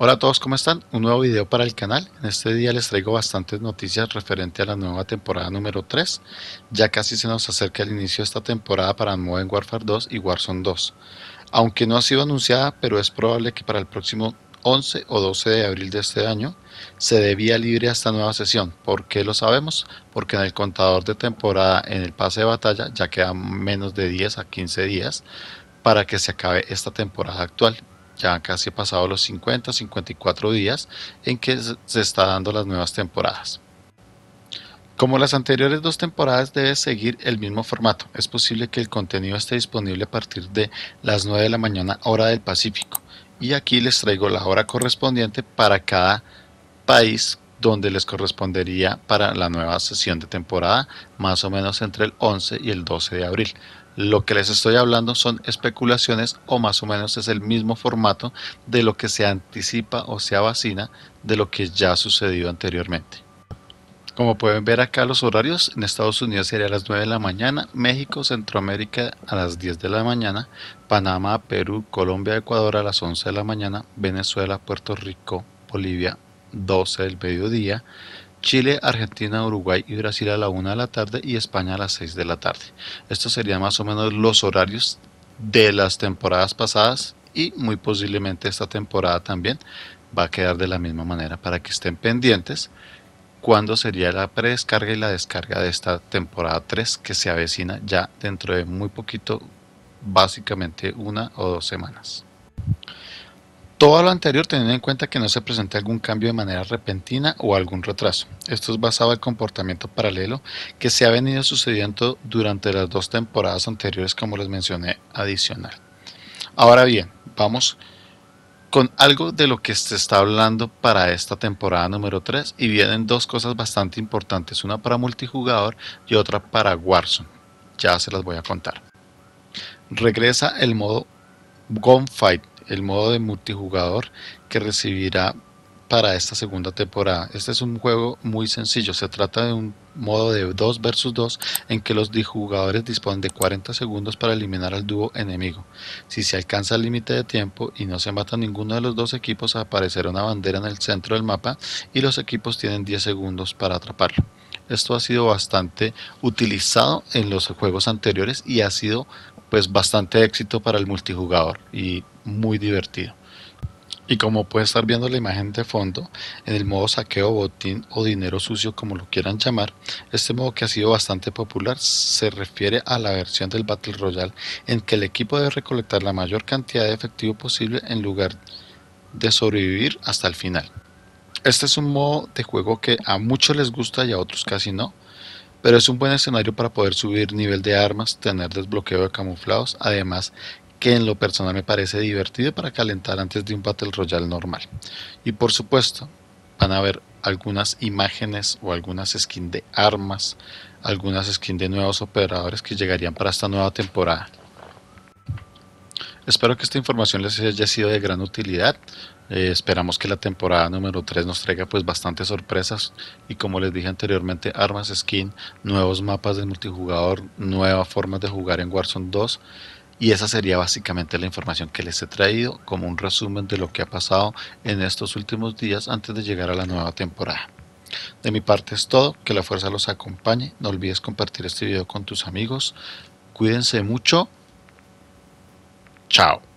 Hola a todos, ¿cómo están? Un nuevo video para el canal. En este día les traigo bastantes noticias referente a la nueva temporada número 3. Ya casi se nos acerca el inicio de esta temporada para Modern Warfare 2 y Warzone 2. Aunque no ha sido anunciada, pero es probable que para el próximo 11 o 12 de abril de este año se dé vía libre a esta nueva sesión. ¿Por qué lo sabemos? Porque en el contador de temporada, en el pase de batalla, ya quedan menos de 10 a 15 días para que se acabe esta temporada actual ya casi pasado los 50, 54 días en que se está dando las nuevas temporadas. Como las anteriores dos temporadas debe seguir el mismo formato, es posible que el contenido esté disponible a partir de las 9 de la mañana hora del Pacífico y aquí les traigo la hora correspondiente para cada país donde les correspondería para la nueva sesión de temporada, más o menos entre el 11 y el 12 de abril. Lo que les estoy hablando son especulaciones o más o menos es el mismo formato de lo que se anticipa o se avacina de lo que ya ha sucedido anteriormente. Como pueden ver acá los horarios, en Estados Unidos sería a las 9 de la mañana, México, Centroamérica a las 10 de la mañana, Panamá, Perú, Colombia, Ecuador a las 11 de la mañana, Venezuela, Puerto Rico, Bolivia 12 del mediodía, Chile, Argentina, Uruguay y Brasil a la 1 de la tarde y España a las 6 de la tarde. Estos serían más o menos los horarios de las temporadas pasadas y muy posiblemente esta temporada también va a quedar de la misma manera para que estén pendientes cuándo sería la predescarga y la descarga de esta temporada 3 que se avecina ya dentro de muy poquito, básicamente una o dos semanas. Todo lo anterior teniendo en cuenta que no se presenta algún cambio de manera repentina o algún retraso. Esto es basado en el comportamiento paralelo que se ha venido sucediendo durante las dos temporadas anteriores como les mencioné adicional. Ahora bien, vamos con algo de lo que se está hablando para esta temporada número 3 y vienen dos cosas bastante importantes, una para multijugador y otra para Warzone. Ya se las voy a contar. Regresa el modo Gunfight el modo de multijugador que recibirá para esta segunda temporada. Este es un juego muy sencillo, se trata de un modo de 2 versus 2 en que los jugadores disponen de 40 segundos para eliminar al dúo enemigo. Si se alcanza el límite de tiempo y no se mata ninguno de los dos equipos, aparecerá una bandera en el centro del mapa y los equipos tienen 10 segundos para atraparlo. Esto ha sido bastante utilizado en los juegos anteriores y ha sido pues bastante éxito para el multijugador y muy divertido. Y como puede estar viendo la imagen de fondo, en el modo saqueo, botín o dinero sucio, como lo quieran llamar, este modo que ha sido bastante popular se refiere a la versión del Battle Royale en que el equipo debe recolectar la mayor cantidad de efectivo posible en lugar de sobrevivir hasta el final. Este es un modo de juego que a muchos les gusta y a otros casi no, pero es un buen escenario para poder subir nivel de armas, tener desbloqueo de camuflados, además que en lo personal me parece divertido para calentar antes de un Battle Royale normal. Y por supuesto, van a ver algunas imágenes o algunas skins de armas, algunas skins de nuevos operadores que llegarían para esta nueva temporada. Espero que esta información les haya sido de gran utilidad. Eh, esperamos que la temporada número 3 nos traiga pues bastantes sorpresas y como les dije anteriormente, armas, skin, nuevos mapas de multijugador, nuevas formas de jugar en Warzone 2 y esa sería básicamente la información que les he traído como un resumen de lo que ha pasado en estos últimos días antes de llegar a la nueva temporada. De mi parte es todo, que la fuerza los acompañe, no olvides compartir este video con tus amigos, cuídense mucho, chao.